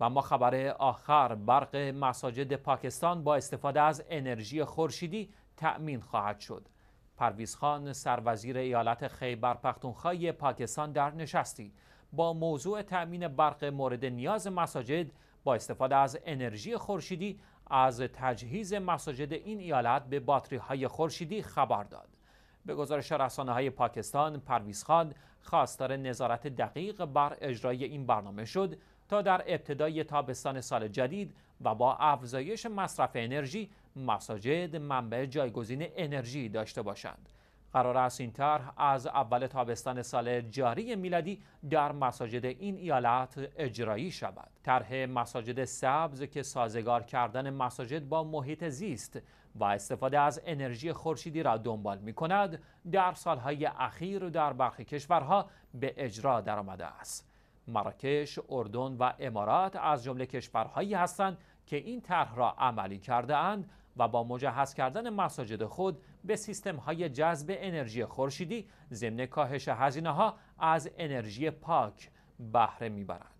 و ما خبر آخر برق مساجد پاکستان با استفاده از انرژی خورشیدی تأمین خواهد شد خان سروزیر ایالت خیبر پختونخوا پاکستان در نشستی با موضوع تأمین برق مورد نیاز مساجد با استفاده از انرژی خورشیدی از تجهیز مساجد این ایالت به باتری های خورشیدی خبر داد به گزارش رسانه های پاکستان پرویز خان خواستار نظارت دقیق بر اجرای این برنامه شد تا در ابتدای تابستان سال جدید و با افزایش مصرف انرژی مساجد منبع جایگزین انرژی داشته باشند قرار است این طرح از اول تابستان سال جاری میلادی در مساجد این ایالت اجرایی شود طرح مساجد سبز که سازگار کردن مساجد با محیط زیست و استفاده از انرژی خورشیدی را دنبال می کند در سالهای اخیر در برخی کشورها به اجرا درآمده است مراکش، اردن و امارات از جمله کشورهایی هستند که این طرح را عملی کرده اند و با مجهز کردن مساجد خود به سیستم های جذب انرژی خورشیدی ضمن کاهش هزینه ها از انرژی پاک بهره میبرند.